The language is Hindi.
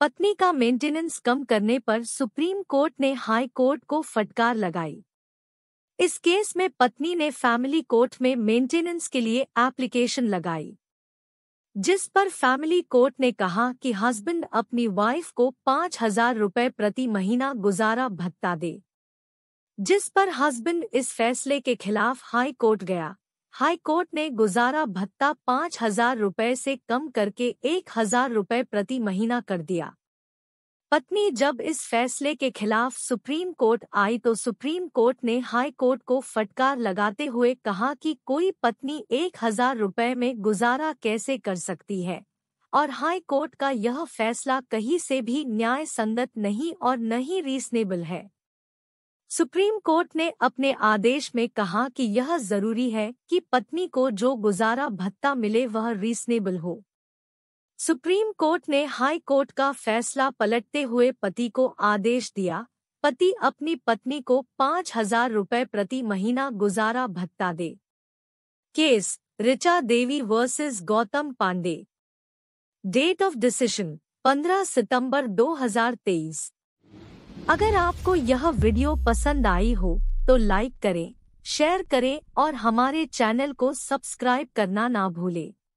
पत्नी का मेंटेनेंस कम करने पर सुप्रीम कोर्ट ने हाई कोर्ट को फटकार लगाई इस केस में पत्नी ने फैमिली कोर्ट में मेंटेनेंस के लिए एप्लीकेशन लगाई जिस पर फैमिली कोर्ट ने कहा कि हस्बैंड अपनी वाइफ को पांच हजार रुपये प्रति महीना गुजारा भत्ता दे जिस पर हस्बैंड इस फैसले के खिलाफ हाई कोर्ट गया हाई कोर्ट ने गुजारा भत्ता पाँच हजार रुपये से कम करके एक हजार रुपये प्रति महीना कर दिया पत्नी जब इस फैसले के खिलाफ सुप्रीम कोर्ट आई तो सुप्रीम कोर्ट ने हाई कोर्ट को फटकार लगाते हुए कहा कि कोई पत्नी एक हजार रुपये में गुजारा कैसे कर सकती है और हाई कोर्ट का यह फैसला कहीं से भी न्याय संगत नहीं और नहीं रीज़नेबल है सुप्रीम कोर्ट ने अपने आदेश में कहा कि यह जरूरी है कि पत्नी को जो गुजारा भत्ता मिले वह रीजनेबल हो सुप्रीम कोर्ट ने हाई कोर्ट का फैसला पलटते हुए पति को आदेश दिया पति अपनी पत्नी को पाँच हजार रुपये प्रति महीना गुजारा भत्ता दे case Richa Devi versus Gautam Pandey date of decision 15 सितंबर 2023 अगर आपको यह वीडियो पसंद आई हो तो लाइक करें शेयर करें और हमारे चैनल को सब्सक्राइब करना ना भूलें